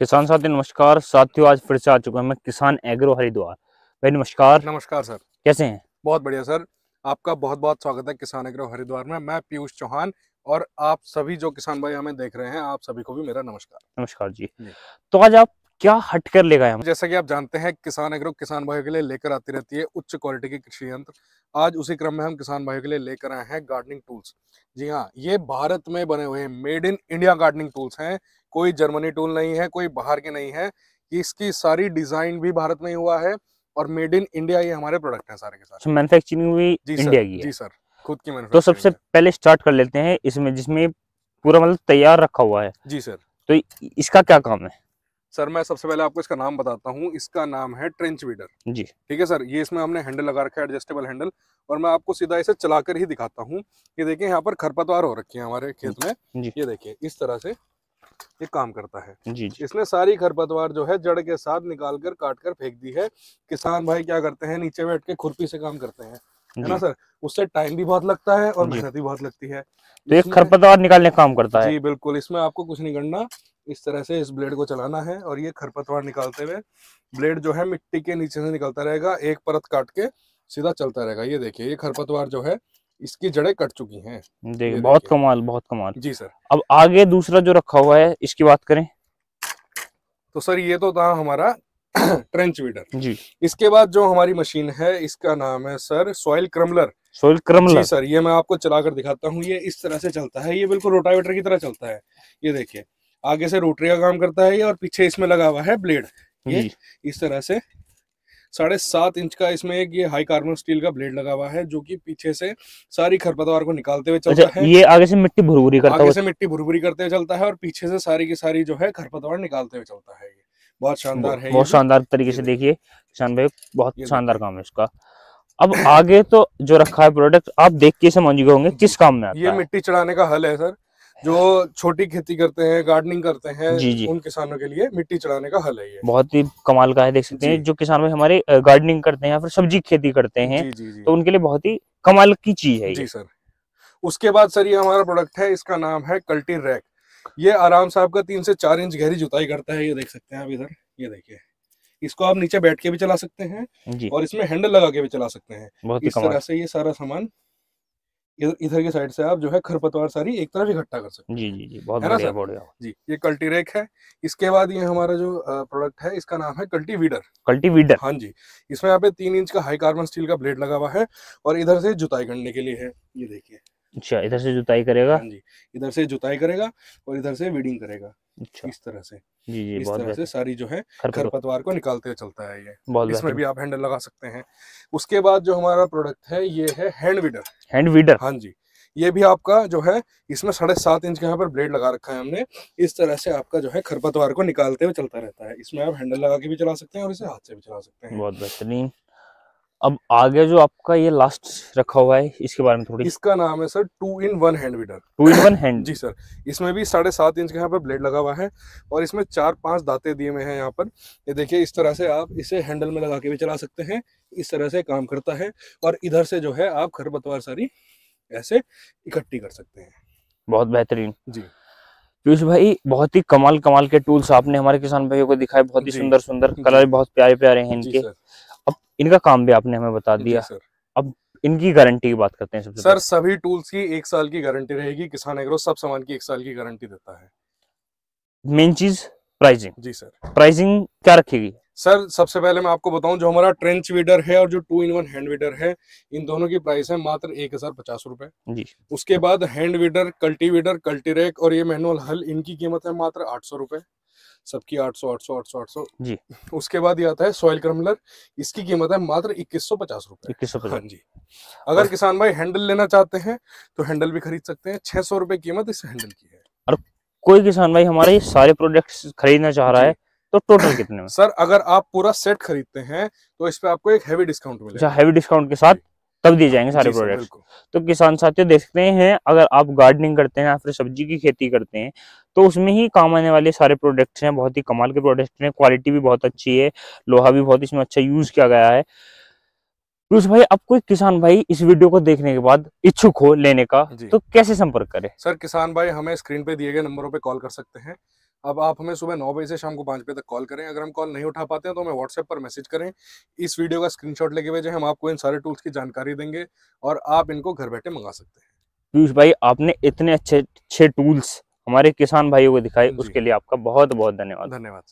किसान साथी नमस्कार साथियों आज फिर से आ चुका मैं किसान एग्रो हरिद्वार भाई नमस्कार नमस्कार सर कैसे हैं बहुत बढ़िया सर आपका बहुत बहुत स्वागत है किसान एग्रो हरिद्वार में मैं पीयूष चौहान और आप सभी जो किसान भाई हमें देख रहे हैं आप सभी को भी मेरा नमस्कार नमस्कार जी तो आज आप क्या हट कर ले गए जैसा कि आप जानते हैं किसान एग्रो किसान भाइयों के लिए लेकर आती रहती है उच्च क्वालिटी के कृषि यंत्र आज उसी क्रम में हम किसान भाइयों के लिए लेकर आए हैं गार्डनिंग टूल्स जी हाँ ये भारत में बने हुए made in India gardening tools हैं कोई जर्मनी टूल नहीं है कोई बाहर के नहीं है इसकी सारी डिजाइन भी भारत में हुआ है और मेड इन इंडिया ये हमारे प्रोडक्ट है सारे के साथ मैनुफेक्चरिंग भी इंडिया की जी सर खुद की तो सबसे पहले स्टार्ट कर लेते हैं इसमें जिसमें पूरा मतलब तैयार रखा हुआ है जी सर तो इसका क्या काम है सर मैं सबसे पहले आपको इसका नाम बताता हूँ इसका नाम है ट्रेंच वीडर जी ठीक है सर ये इसमें हमने हैंडल लगा रखा है एडजस्टेबल हैंडल और मैं आपको सीधा इसे चलाकर ही दिखाता हूँ ये देखिए यहाँ पर खरपतवार हो रखी है हमारे खेत में ये देखिए इस तरह से ये काम करता है जी जी। इसने सारी खरपतवार जो है जड़ के साथ निकाल कर काट कर फेंक दी है किसान भाई क्या करते हैं नीचे बैठ के खुरपी से काम करते हैं है ना सर उससे टाइम भी बहुत लगता है और मेहनत भी बहुत लगती है तो एक खरपतवार निकालने का काम करता है जी बिल्कुल इसमें आपको कुछ नहीं करना इस तरह से इस ब्लेड को चलाना है और ये खरपतवार निकालते हुए ब्लेड जो है मिट्टी के नीचे से निकलता रहेगा एक परत काट के सीधा चलता रहेगा ये देखिए ये खरपतवार जो है इसकी जड़ें कट चुकी हैं देखिए बहुत कमाल बहुत कमाल जी सर अब आगे दूसरा जो रखा हुआ है इसकी बात करें तो सर ये तो था हमारा ट्रेंच वीडर जी इसके बाद जो हमारी मशीन है इसका नाम है sir soil crumbler soil crumbler जी सर ये मैं आपको चलाकर दिखाता हूँ ये इस तरह से चलता है ये बिल्कुल रोटावेटर की तरह चलता है ये देखिए आगे से रोटरी का काम करता है ये और पीछे इसमें लगा हुआ है ब्लेड ये इस तरह से साढ़े सात इंच का इसमें एक ये हाई कार्बन स्टील का ब्लेड लगा हुआ है जो कि पीछे से सारी खरपतवार को निकालते हुए चलता अच्छा, है ये आगे से मिट्टी भुरभुरी करता आगे से मिट्टी भुरभुरी करते हुए चलता है और पीछे से सारी की सारी जो है खरपतवार निकालते हुए चलता है ये बहुत शानदार है बहुत शानदार तरीके से देखिए किसान भाई बहुत शानदार काम है इसका अब आगे तो जो रखा है प्रोडक्ट आप देख के समझ गए होंगे किस काम में आता ये मिट्टी चढ़ाने का हल है सर जो छोटी खेती करते हैं गार्डनिंग करते हैं जी जी। उन किसानों के लिए मिट्टी चढ़ाने का हल है ये बहुत ही कमाल का है देख सकते हैं जो किसान भाई हमारे गार्डनिंग करते हैं या फिर सब्जी खेती करते हैं जी, जी, जी। तो उनके लिए बहुत ही कमाल की चीज है जी सर उसके बाद सर ये हमारा प्रोडक्ट है इसका नाम है कल्टी रैक ये आराम से आपका तीन से चार इंच गहरी जुताई करता है ये देख सकते हैं आप इधर ये देखिए इसको आप नीचे बैठ के भी चला सकते हैं और इसमें हैंडल लगा के भी चला सकते हैं इस तरह से ये सारा सामान इधर की साइड से आप जो है खरपतवार सारी एक तरफ इकट्ठा कर सकते हैं जी जी जी बहुत बढ़िया बढ़िया जी ये कल्टीरेक है इसके बाद ये हमारा जो प्रोडक्ट है इसका नाम है कल्टीवीडर कल्टीवीडर हाँ जी इसमें यहाँ पे तीन इंच का हाई कार्बन स्टील का ब्लेड लगा हुआ है और इधर से जुताई करने के लिए है ये देखिए अच्छा इधर से जुताई करेगा हाँ जी इधर से जुताई करेगा और इधर से वीडिंग करेगा अच्छा। इस तरह से जी जी इस तरह से सारी जो है खरपतवार को निकालते चलता है ये इसमें भी आप हैंडल लगा सकते हैं उसके बाद जो हमारा प्रोडक्ट है ये है हैंड वीडर हैंड वीडर हाँ जी ये भी आपका जो है इसमें साढ़े सात इंच के यहाँ पर ब्लेड लगा रखा है हमने इस तरह से आपका जो है खरपतवार को निकालते हुए चलता रहता है इसमें आप हैंडल लगा के भी चला सकते हैं और इसे हाथ से भी चला सकते हैं बहुत बेहतरीन अब आगे जो आपका ये लास्ट रखा हुआ है इसके बारे में थोड़ी इसका नाम है sir two in one hand weeder two in one hand जी सर इसमें भी साढ़े सात इंच का यहाँ पर ब्लेड लगा हुआ है और इसमें चार पांच दाते दिए हुए हैं यहाँ पर ये देखिए इस तरह से आप इसे हैंडल में लगा के भी चला सकते हैं इस तरह से काम करता है और इधर से जो है आप घर पतवार सारी ऐसे इकट्ठी कर सकते हैं बहुत बेहतरीन जी पीयूष भाई बहुत ही कमाल कमाल के टूल्स आपने हमारे किसान भाइयों को दिखाए बहुत ही सुंदर सुंदर कलर बहुत प्यारे प्यारे हैं इनके अब इनका काम भी आपने हमें बता दिया अब इनकी गारंटी की बात करते हैं सबसे सर सभी टूल्स की एक साल की गारंटी रहेगी किसान एग्रो सब सामान की एक साल की गारंटी देता है मेन चीज प्राइसिंग जी सर प्राइसिंग क्या रखेगी सर सबसे पहले मैं आपको बताऊं जो हमारा ट्रेंच वीडर है और जो two in one hand weeder है इन दोनों की प्राइस है मात्र एक हजार पचास रूपए उसके बाद हैंड वीडर कल्टीवीडर कल्टीरेक और ये मैनुअल हल इनकी कीमत है मात्र आठ सौ रूपये सबकी आठ सौ आठ सौ जी उसके बाद ये आता है सॉइल क्रमलर इसकी कीमत है मात्र इक्कीस सौ पचास रुपए इक्कीस सौ पचास हाँ जी अगर किसान भाई हैंडल लेना चाहते हैं तो हैंडल भी खरीद सकते हैं छह सौ रुपए कीमत इस हैंडल की है और कोई किसान भाई हमारे सारे प्रोडक्ट खरीदना चाह रहा है तो टोटल कितने में सर अगर आप पूरा सेट खरीदते हैं तो इस पे आपको एक हैवी डिस्काउंट मिलेगा हैवी अच्छा, डिस्काउंट के साथ तब दिए जाएंगे सारे प्रोडक्ट तो किसान साथियों देखते हैं अगर आप गार्डनिंग करते हैं या फिर सब्जी की खेती करते हैं तो उसमें ही काम आने वाले सारे प्रोडक्ट्स हैं बहुत ही कमाल के प्रोडक्ट हैं क्वालिटी भी बहुत अच्छी है लोहा भी बहुत इसमें अच्छा यूज किया गया है पीयूष भाई अब कोई किसान भाई इस वीडियो को देखने के बाद इच्छुक हो लेने का तो कैसे संपर्क करे सर किसान भाई हमें स्क्रीन पे दिए गए नंबरों पर कॉल कर सकते हैं अब आप हमें सुबह नौ बजे से शाम को पाँच बजे तक कॉल करें अगर हम कॉल नहीं उठा पाते हैं तो हमें व्हाट्सएप पर मैसेज करें इस वीडियो का स्क्रीनशॉट लेके भेजें हम आपको इन सारे टूल्स की जानकारी देंगे और आप इनको घर बैठे मंगा सकते हैं पीयूष भाई आपने इतने अच्छे अच्छे टूल्स हमारे किसान भाइयों को दिखाए उसके लिए आपका बहुत बहुत धन्यवाद धन्यवाद